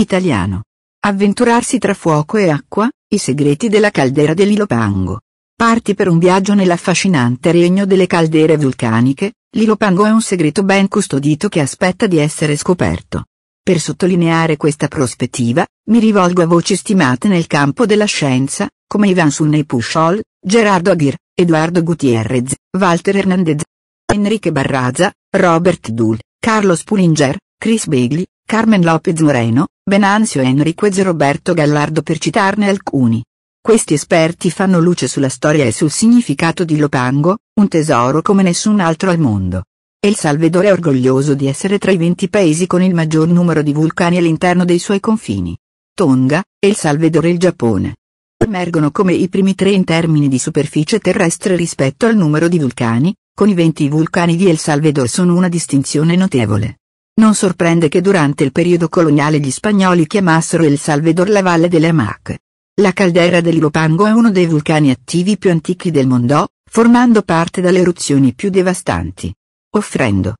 Italiano. Avventurarsi tra fuoco e acqua, i segreti della caldera dell'Ilopango. Parti per un viaggio nell'affascinante regno delle caldere vulcaniche, l'Ilopango è un segreto ben custodito che aspetta di essere scoperto. Per sottolineare questa prospettiva, mi rivolgo a voci stimate nel campo della scienza, come Ivan Sunne Puschol, Gerardo Aguirre, Eduardo Gutierrez, Walter Hernandez, Enrique Barraza, Robert Dull, Carlos Pullinger, Chris Begley, Carmen Lopez Moreno, Benanzio Enriquez e Roberto Gallardo per citarne alcuni. Questi esperti fanno luce sulla storia e sul significato di Lopango, un tesoro come nessun altro al mondo. El Salvador è orgoglioso di essere tra i 20 paesi con il maggior numero di vulcani all'interno dei suoi confini. Tonga, El Salvador e il Giappone. Emergono come i primi tre in termini di superficie terrestre rispetto al numero di vulcani, con i 20 vulcani di El Salvador sono una distinzione notevole. Non sorprende che durante il periodo coloniale gli spagnoli chiamassero El Salvador la Valle delle Hamac. La caldera dell'Ilopango è uno dei vulcani attivi più antichi del mondo, formando parte dalle eruzioni più devastanti. Offrendo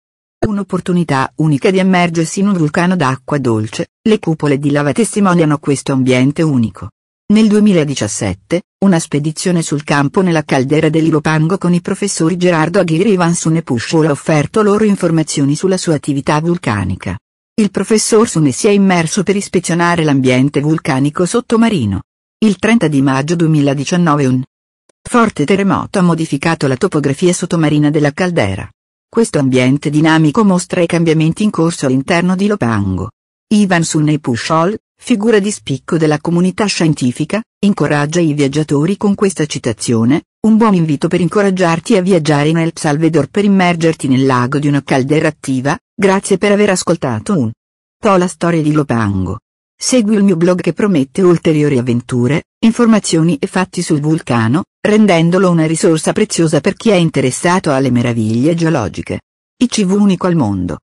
un'opportunità unica di immergersi in un vulcano d'acqua dolce, le cupole di lava testimoniano questo ambiente unico. Nel 2017, una spedizione sul campo nella caldera dell'Ilopango con i professori Gerardo Aguirre e Ivan Pushol ha offerto loro informazioni sulla sua attività vulcanica. Il professor Sune si è immerso per ispezionare l'ambiente vulcanico sottomarino. Il 30 di maggio 2019 un forte terremoto ha modificato la topografia sottomarina della caldera. Questo ambiente dinamico mostra i cambiamenti in corso all'interno di Lopango. Ivan Pushol, figura di spicco della comunità scientifica, incoraggia i viaggiatori con questa citazione, un buon invito per incoraggiarti a viaggiare in El Salvador per immergerti nel lago di una caldera attiva, grazie per aver ascoltato un po' la storia di Lopango. Segui il mio blog che promette ulteriori avventure, informazioni e fatti sul vulcano, rendendolo una risorsa preziosa per chi è interessato alle meraviglie geologiche. ICV unico al mondo.